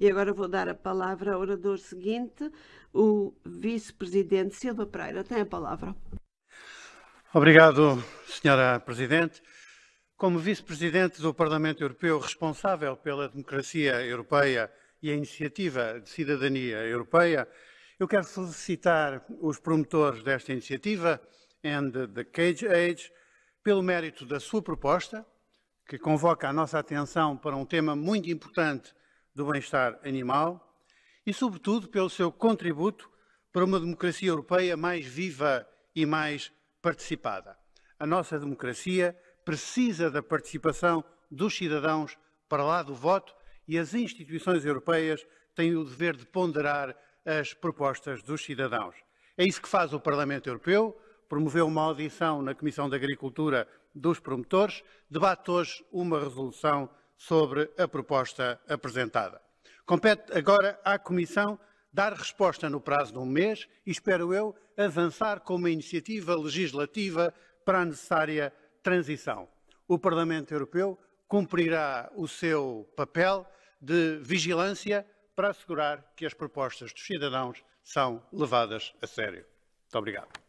E agora vou dar a palavra ao orador seguinte, o vice-presidente Silva Pereira. Tem a palavra. Obrigado, senhora presidente. Como vice-presidente do Parlamento Europeu responsável pela democracia europeia e a iniciativa de cidadania europeia, eu quero felicitar os promotores desta iniciativa and the Cage Age pelo mérito da sua proposta, que convoca a nossa atenção para um tema muito importante do bem-estar animal e, sobretudo, pelo seu contributo para uma democracia europeia mais viva e mais participada. A nossa democracia precisa da participação dos cidadãos para lá do voto e as instituições europeias têm o dever de ponderar as propostas dos cidadãos. É isso que faz o Parlamento Europeu. Promoveu uma audição na Comissão de Agricultura dos promotores, debate hoje uma resolução sobre a proposta apresentada. Compete agora à Comissão dar resposta no prazo de um mês e, espero eu, avançar com uma iniciativa legislativa para a necessária transição. O Parlamento Europeu cumprirá o seu papel de vigilância para assegurar que as propostas dos cidadãos são levadas a sério. Muito obrigado.